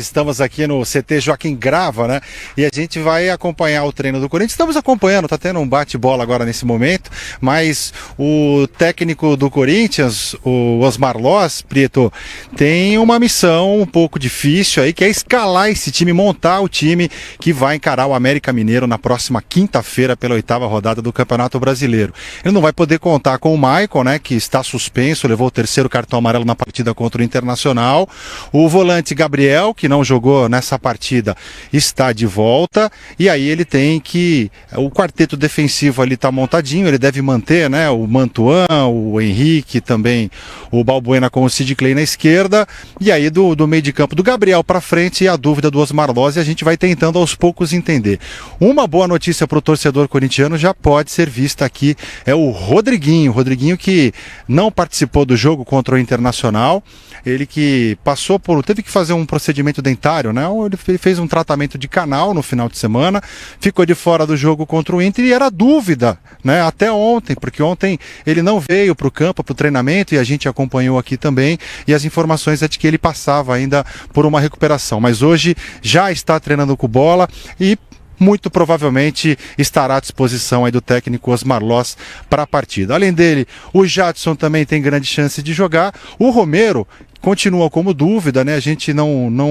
Estamos aqui no CT Joaquim Grava, né? E a gente vai acompanhar o treino do Corinthians. Estamos acompanhando, tá tendo um bate-bola agora nesse momento, mas o técnico do Corinthians, o Osmar Loz, Prieto, tem uma missão um pouco difícil aí, que é escalar esse time, montar o time que vai encarar o América Mineiro na próxima quinta-feira pela oitava rodada do Campeonato Brasileiro. Ele não vai poder contar com o Maicon, né, que está suspenso, levou o terceiro cartão amarelo na partida contra o Internacional. O volante Gabriel, que que não jogou nessa partida está de volta e aí ele tem que o quarteto defensivo ali está montadinho, ele deve manter, né, o Mantuan, o Henrique, também o Balbuena com o Sid Clay na esquerda e aí do, do meio de campo do Gabriel para frente e a dúvida do Osmar Loz e a gente vai tentando aos poucos entender. Uma boa notícia para o torcedor corintiano já pode ser vista aqui é o Rodriguinho, Rodriguinho que não participou do jogo contra o Internacional, ele que passou por teve que fazer um procedimento tratamento dentário, né? Ele fez um tratamento de canal no final de semana, ficou de fora do jogo contra o Inter e era dúvida, né? Até ontem, porque ontem ele não veio para o campo, para o treinamento e a gente acompanhou aqui também. E as informações é de que ele passava ainda por uma recuperação, mas hoje já está treinando com bola e muito provavelmente estará à disposição aí do técnico Osmar Loss para a partida. Além dele, o Jadson também tem grande chance de jogar. O Romero, continua como dúvida, né? A gente não, não,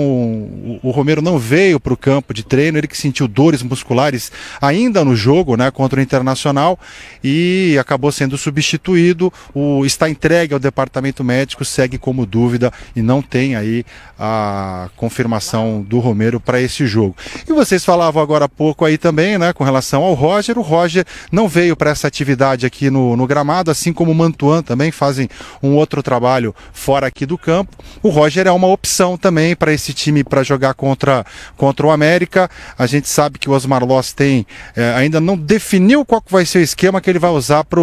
o Romero não veio para o campo de treino, ele que sentiu dores musculares ainda no jogo, né, contra o Internacional e acabou sendo substituído. O está entregue ao departamento médico, segue como dúvida e não tem aí a confirmação do Romero para esse jogo. E vocês falavam agora há pouco aí também, né, com relação ao Roger. O Roger não veio para essa atividade aqui no, no gramado, assim como o Mantuan também fazem um outro trabalho fora aqui do campo campo. O Roger é uma opção também para esse time para jogar contra, contra o América. A gente sabe que o Osmar Loss tem, é, ainda não definiu qual vai ser o esquema que ele vai usar para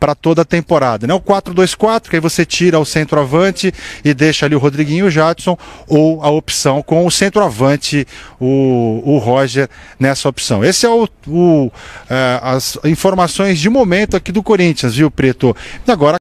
para toda a temporada. Né? O 4-2-4, que aí você tira o centroavante e deixa ali o Rodriguinho e o Jadson, ou a opção com o centroavante, o, o Roger, nessa opção. Esse é o, o é, as informações de momento aqui do Corinthians, viu, Preto? E agora.